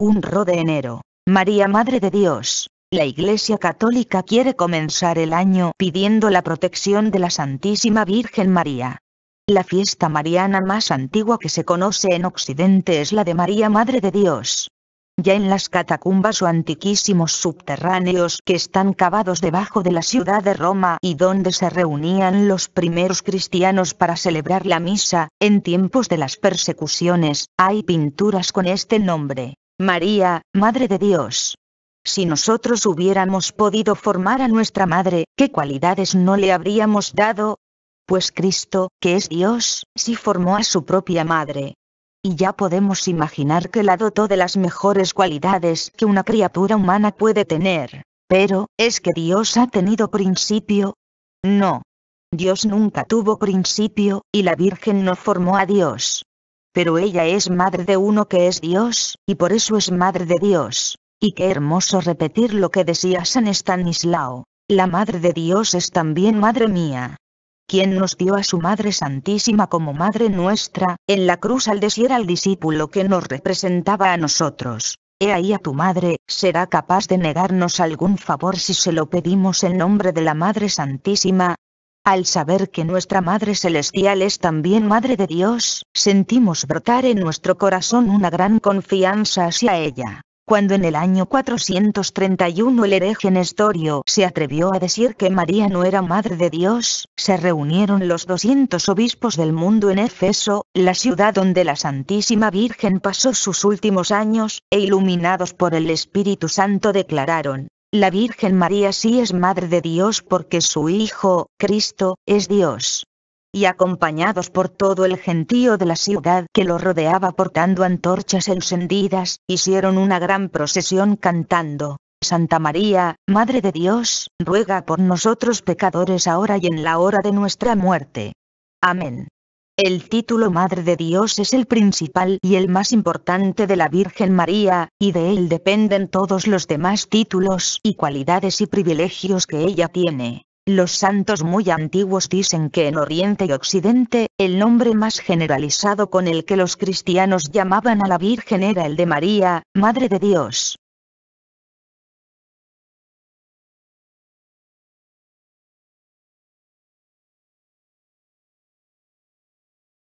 ro de enero. María Madre de Dios. La Iglesia Católica quiere comenzar el año pidiendo la protección de la Santísima Virgen María. La fiesta mariana más antigua que se conoce en Occidente es la de María Madre de Dios. Ya en las catacumbas o antiquísimos subterráneos que están cavados debajo de la ciudad de Roma y donde se reunían los primeros cristianos para celebrar la misa, en tiempos de las persecuciones, hay pinturas con este nombre. María, Madre de Dios. Si nosotros hubiéramos podido formar a nuestra Madre, ¿qué cualidades no le habríamos dado? Pues Cristo, que es Dios, sí formó a su propia Madre. Y ya podemos imaginar que la dotó de las mejores cualidades que una criatura humana puede tener. Pero, ¿es que Dios ha tenido principio? No. Dios nunca tuvo principio, y la Virgen no formó a Dios pero ella es madre de uno que es Dios, y por eso es madre de Dios. Y qué hermoso repetir lo que decía San Estanislao, la madre de Dios es también madre mía. Quien nos dio a su Madre Santísima como Madre nuestra, en la cruz al decir al discípulo que nos representaba a nosotros, He ahí a tu madre, será capaz de negarnos algún favor si se lo pedimos en nombre de la Madre Santísima, al saber que nuestra Madre Celestial es también Madre de Dios, sentimos brotar en nuestro corazón una gran confianza hacia ella. Cuando en el año 431 el hereje Nestorio se atrevió a decir que María no era madre de Dios, se reunieron los 200 obispos del mundo en Éfeso, la ciudad donde la Santísima Virgen pasó sus últimos años, e iluminados por el Espíritu Santo declararon, la Virgen María sí es Madre de Dios porque su Hijo, Cristo, es Dios. Y acompañados por todo el gentío de la ciudad que lo rodeaba portando antorchas encendidas, hicieron una gran procesión cantando. Santa María, Madre de Dios, ruega por nosotros pecadores ahora y en la hora de nuestra muerte. Amén. El título Madre de Dios es el principal y el más importante de la Virgen María, y de él dependen todos los demás títulos y cualidades y privilegios que ella tiene. Los santos muy antiguos dicen que en Oriente y Occidente, el nombre más generalizado con el que los cristianos llamaban a la Virgen era el de María, Madre de Dios.